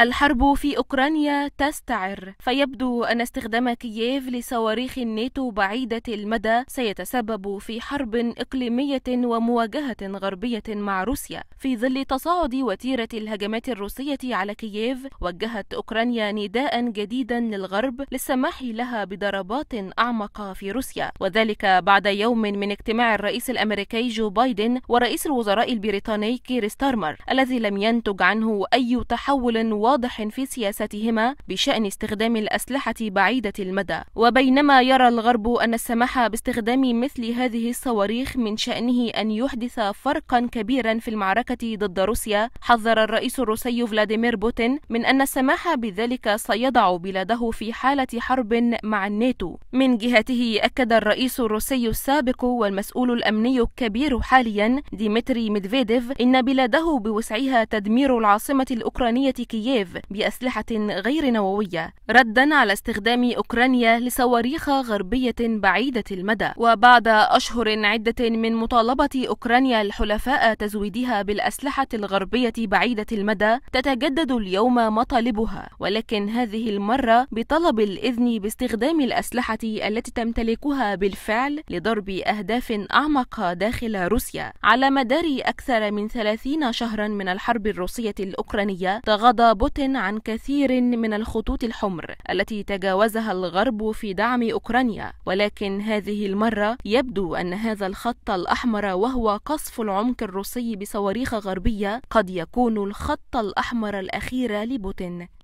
الحرب في أوكرانيا تستعر فيبدو أن استخدام كييف لصواريخ الناتو بعيدة المدى سيتسبب في حرب إقليمية ومواجهة غربية مع روسيا في ظل تصاعد وتيرة الهجمات الروسية على كييف وجهت أوكرانيا نداء جديدا للغرب للسماح لها بضربات أعمق في روسيا وذلك بعد يوم من اجتماع الرئيس الأمريكي جو بايدن ورئيس الوزراء البريطاني كير ستارمر الذي لم ينتج عنه أي تحول واضح في سياستهما بشأن استخدام الأسلحة بعيدة المدى وبينما يرى الغرب أن السماح باستخدام مثل هذه الصواريخ من شأنه أن يحدث فرقا كبيرا في المعركة ضد روسيا حذر الرئيس الروسي فلاديمير بوتين من أن السماح بذلك سيضع بلاده في حالة حرب مع الناتو من جهته أكد الرئيس الروسي السابق والمسؤول الأمني الكبير حاليا ديمتري ميدفيديف إن بلاده بوسعها تدمير العاصمة الأوكرانية كييف كييف بأسلحة غير نووية ردا على استخدام أوكرانيا لصواريخ غربية بعيدة المدى وبعد أشهر عدة من مطالبة أوكرانيا الحلفاء تزويدها بالأسلحة الغربية بعيدة المدى تتجدد اليوم مطالبها ولكن هذه المرة بطلب الإذن باستخدام الأسلحة التي تمتلكها بالفعل لضرب أهداف أعمق داخل روسيا على مدار أكثر من 30 شهرا من الحرب الروسية الأوكرانية تغاضى تثبت عن كثير من الخطوط الحمر التي تجاوزها الغرب في دعم أوكرانيا ولكن هذه المرة يبدو أن هذا الخط الأحمر وهو قصف العمق الروسي بصواريخ غربية قد يكون الخط الأحمر الأخير لبوتين